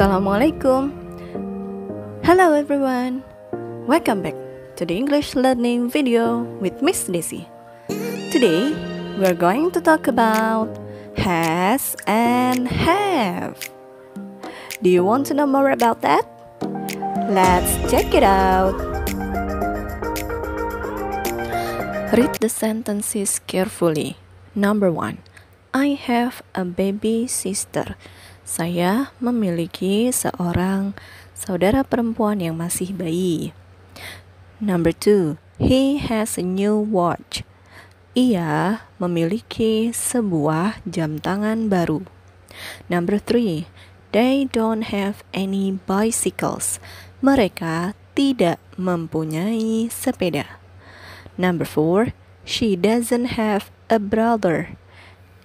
Assalamualaikum. Hello everyone. Welcome back to the English learning video with Miss Daisy. Today, we're going to talk about has and have. Do you want to know more about that? Let's check it out. Read the sentences carefully. Number 1. I have a baby sister. Saya memiliki seorang saudara perempuan yang masih bayi. Number two, he has a new watch. Ia memiliki sebuah jam tangan baru. Number three, they don't have any bicycles. Mereka tidak mempunyai sepeda. Number four, she doesn't have a brother.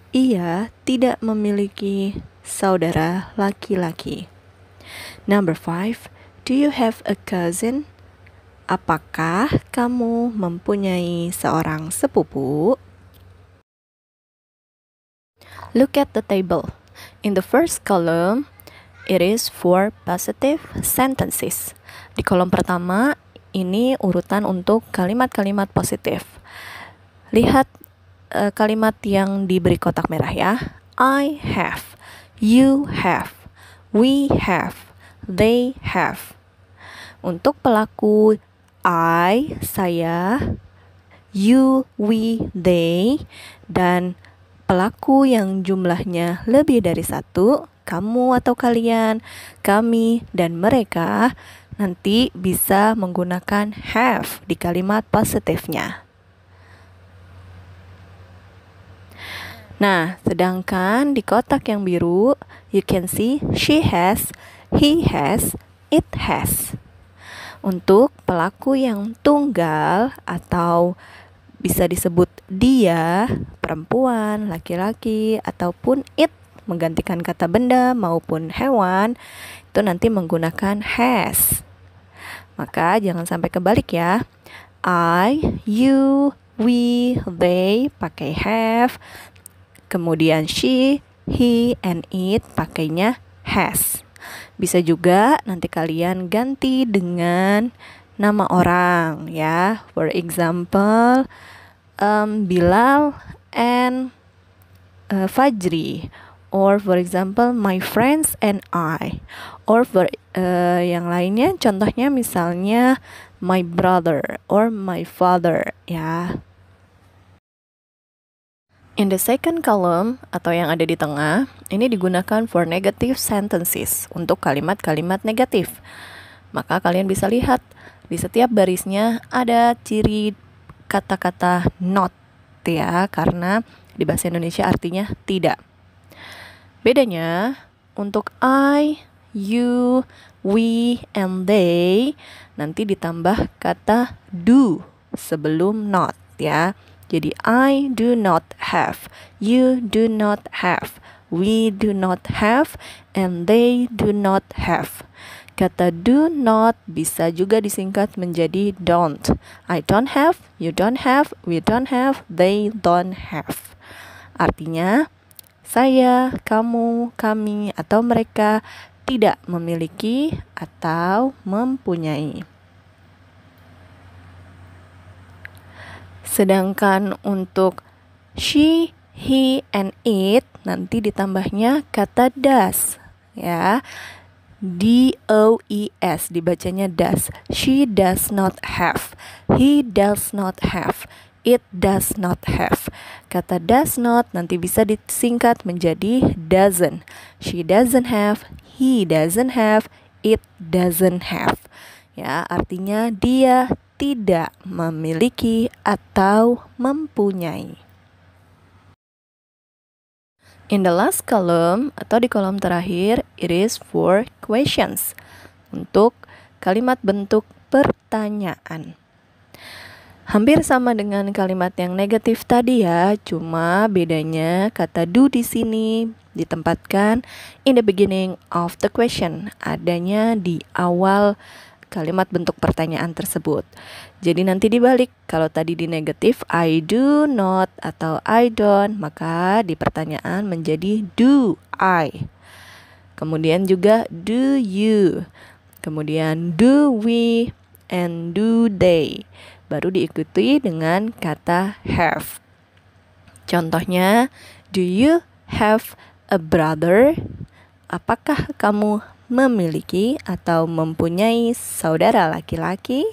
Ia tidak memiliki saudara laki-laki. Number five, do you have a cousin? Apakah kamu mempunyai seorang sepupu? Look at the table. In the first column, it is for positive sentences. Di kolom pertama, ini urutan untuk kalimat-kalimat positif. Lihat uh, kalimat yang diberi kotak merah ya. I have you have, we have, they have. Untuk pelaku I, saya, you, we, they, dan pelaku yang jumlahnya lebih dari satu, kamu atau kalian, kami, dan mereka, nanti bisa menggunakan have di kalimat positifnya. Nah, sedangkan di kotak yang biru, you can see she has, he has, it has. Untuk pelaku yang tunggal atau bisa disebut dia, perempuan, laki-laki, ataupun it menggantikan kata benda maupun hewan itu nanti menggunakan has. Maka jangan sampai kebalik ya. I, you, we, they pakai have, Kemudian she, he, and it pakainya has. Bisa juga nanti kalian ganti dengan nama orang ya. For example, um, Bilal and uh, Fajri. Or for example, my friends and I. Or for uh, yang lainnya, contohnya misalnya my brother or my father ya. In the second column atau yang ada di tengah, ini digunakan for negative sentences untuk kalimat-kalimat negatif. Maka kalian bisa lihat di setiap barisnya ada ciri kata-kata not ya karena di bahasa Indonesia artinya tidak. Bedanya untuk I, you, we, and they nanti ditambah kata do sebelum not ya. Jadi I do not have, you do not have, we do not have, and they do not have. Kata do not bisa juga disingkat menjadi don't. I don't have, you don't have, we don't have, they don't have. Artinya, saya, kamu, kami, atau mereka tidak memiliki atau mempunyai. Sedangkan untuk she, he, and it nanti ditambahnya kata does, ya. D O E S dibacanya does. She does not have. He does not have. It does not have. Kata does not nanti bisa disingkat menjadi doesn't. She doesn't have. He doesn't have. It doesn't have. Ya, artinya dia tidak memiliki atau mempunyai. In the last column atau di kolom terakhir, it is for questions untuk kalimat bentuk pertanyaan. Hampir sama dengan kalimat yang negatif tadi ya, cuma bedanya kata do di sini ditempatkan in the beginning of the question, adanya di awal kalimat bentuk pertanyaan tersebut. Jadi nanti dibalik, kalau tadi di negatif I do not atau I don't, maka di pertanyaan menjadi do I. Kemudian juga do you. Kemudian do we and do they. Baru diikuti dengan kata have. Contohnya, do you have a brother? Apakah kamu memiliki atau mempunyai saudara laki-laki?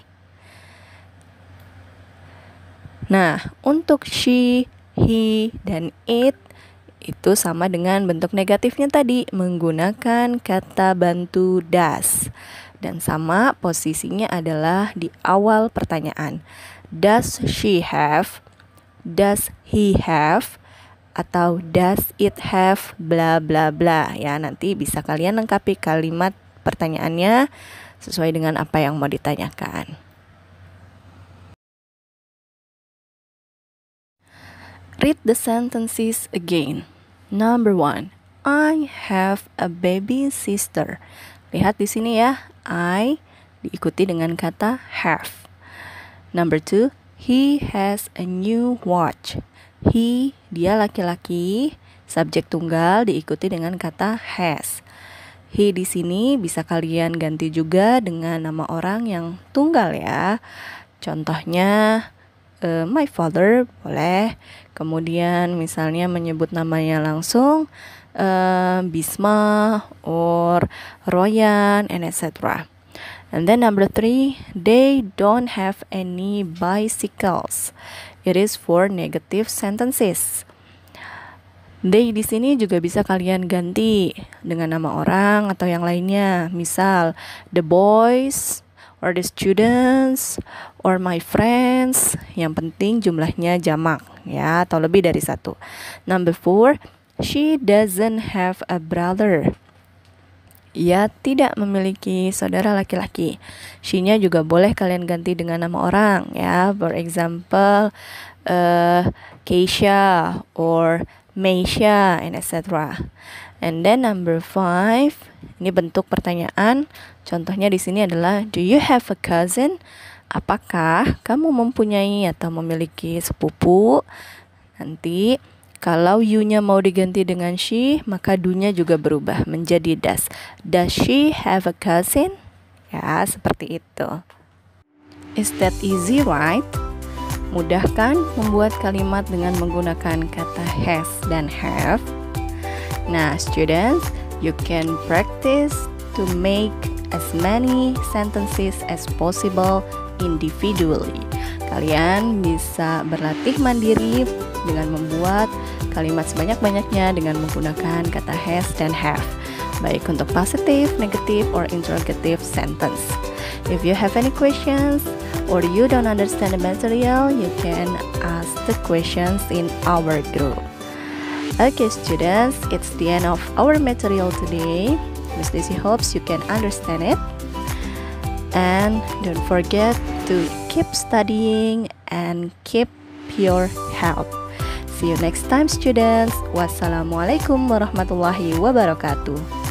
Nah, untuk she, he, dan it itu sama dengan bentuk negatifnya tadi menggunakan kata bantu das dan sama posisinya adalah di awal pertanyaan. Does she have? Does he have? atau does it have bla bla bla ya nanti bisa kalian lengkapi kalimat pertanyaannya sesuai dengan apa yang mau ditanyakan. Read the sentences again. Number one, I have a baby sister. Lihat di sini ya, I diikuti dengan kata have. Number two, He has a new watch. He, dia laki-laki, subjek tunggal diikuti dengan kata has. He di sini bisa kalian ganti juga dengan nama orang yang tunggal ya. Contohnya uh, my father boleh. Kemudian misalnya menyebut namanya langsung uh, Bisma or Royan and etc. And then number three, they don't have any bicycles. It is for negative sentences. They di sini juga bisa kalian ganti dengan nama orang atau yang lainnya. Misal, the boys or the students or my friends. Yang penting jumlahnya jamak ya atau lebih dari satu. Number four, she doesn't have a brother ia tidak memiliki saudara laki-laki. she juga boleh kalian ganti dengan nama orang ya. For example, uh, Keisha or Meisha and etc. And then number five, ini bentuk pertanyaan. Contohnya di sini adalah Do you have a cousin? Apakah kamu mempunyai atau memiliki sepupu? Nanti kalau you-nya mau diganti dengan she, maka do-nya juga berubah menjadi does. Does she have a cousin? Ya, seperti itu. Is that easy, right? Mudah kan? membuat kalimat dengan menggunakan kata has dan have. Nah, students, you can practice to make as many sentences as possible individually. Kalian bisa berlatih mandiri dengan membuat kalimat sebanyak-banyaknya dengan menggunakan kata has dan have, baik untuk positive, negative, or interrogative sentence. If you have any questions or you don't understand the material, you can ask the questions in our group. Okay, students, it's the end of our material today. Miss Daisy hopes you can understand it. And don't forget to keep studying and keep your health. See you next time students. Wassalamualaikum warahmatullahi wabarakatuh.